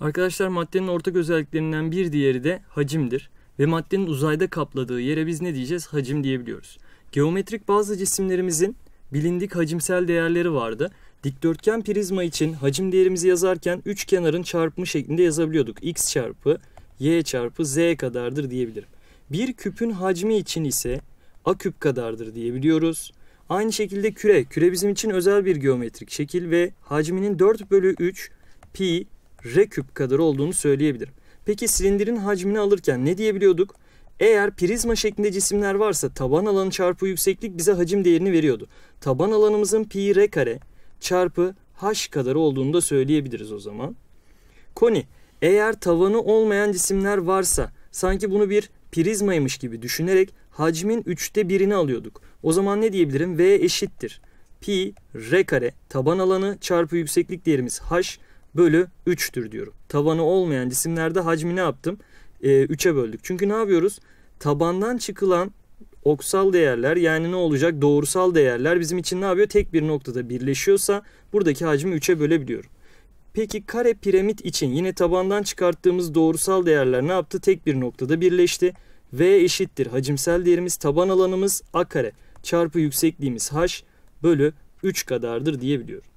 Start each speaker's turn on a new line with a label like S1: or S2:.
S1: Arkadaşlar maddenin ortak özelliklerinden bir diğeri de hacimdir ve maddenin uzayda kapladığı yere biz ne diyeceğiz? Hacim diyebiliyoruz. Geometrik bazı cisimlerimizin bilindik hacimsel değerleri vardı. Dikdörtgen prizma için hacim değerimizi yazarken üç kenarın çarpımı şeklinde yazabiliyorduk. x çarpı y çarpı z kadardır diyebilirim. Bir küpün hacmi için ise a küp kadardır diyebiliyoruz. Aynı şekilde küre. Küre bizim için özel bir geometrik şekil ve hacminin 4 bölü 3 pi R küp kadar olduğunu söyleyebilirim. Peki silindirin hacmini alırken ne diyebiliyorduk? Eğer prizma şeklinde cisimler varsa taban alanı çarpı yükseklik bize hacim değerini veriyordu. Taban alanımızın pi r kare çarpı h kadar olduğunu da söyleyebiliriz o zaman. Koni, eğer tavanı olmayan cisimler varsa sanki bunu bir prizmaymış gibi düşünerek hacmin üçte birini alıyorduk. O zaman ne diyebilirim? V eşittir. Pi r kare taban alanı çarpı yükseklik değerimiz h bölü 3'tür diyorum. Tabanı olmayan cisimlerde hacmi ne yaptım? E, ee, 3'e böldük. Çünkü ne yapıyoruz? Tabandan çıkılan oksal değerler yani ne olacak? Doğrusal değerler bizim için ne yapıyor? Tek bir noktada birleşiyorsa buradaki hacmi 3'e bölebiliyorum. Peki kare piramit için yine tabandan çıkarttığımız doğrusal değerler ne yaptı? Tek bir noktada birleşti. V eşittir hacimsel değerimiz taban alanımız A kare çarpı yüksekliğimiz H bölü 3 kadardır diyebiliyorum.